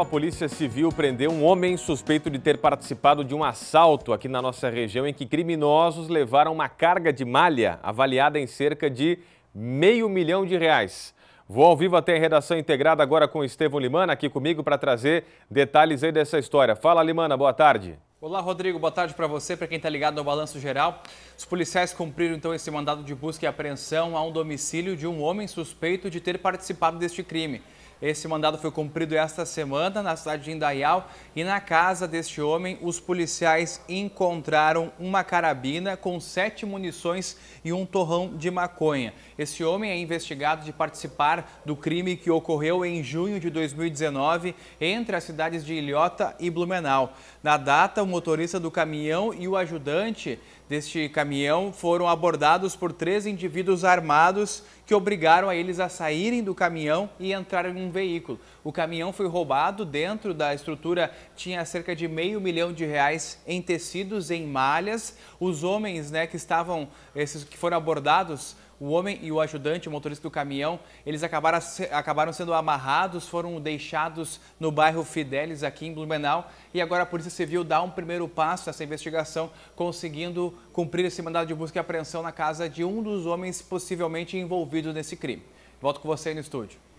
A Polícia Civil prendeu um homem suspeito de ter participado de um assalto aqui na nossa região em que criminosos levaram uma carga de malha avaliada em cerca de meio milhão de reais. Vou ao vivo até a redação integrada agora com Estevão Limana aqui comigo para trazer detalhes aí dessa história. Fala Limana, boa tarde. Olá Rodrigo, boa tarde para você, para quem está ligado ao Balanço Geral. Os policiais cumpriram então esse mandado de busca e apreensão a um domicílio de um homem suspeito de ter participado deste crime. Esse mandado foi cumprido esta semana na cidade de Indaial e na casa deste homem, os policiais encontraram uma carabina com sete munições e um torrão de maconha. Esse homem é investigado de participar do crime que ocorreu em junho de 2019 entre as cidades de Ilhota e Blumenau. Na data, o motorista do caminhão e o ajudante deste caminhão foram abordados por três indivíduos armados que obrigaram a eles a saírem do caminhão e entrarem em veículo. O caminhão foi roubado, dentro da estrutura tinha cerca de meio milhão de reais em tecidos, em malhas. Os homens né, que estavam, esses que foram abordados, o homem e o ajudante, o motorista do caminhão, eles acabaram, acabaram sendo amarrados, foram deixados no bairro Fidelis, aqui em Blumenau. E agora a Polícia Civil dá um primeiro passo nessa investigação, conseguindo cumprir esse mandado de busca e apreensão na casa de um dos homens possivelmente envolvidos nesse crime. Volto com você aí no estúdio.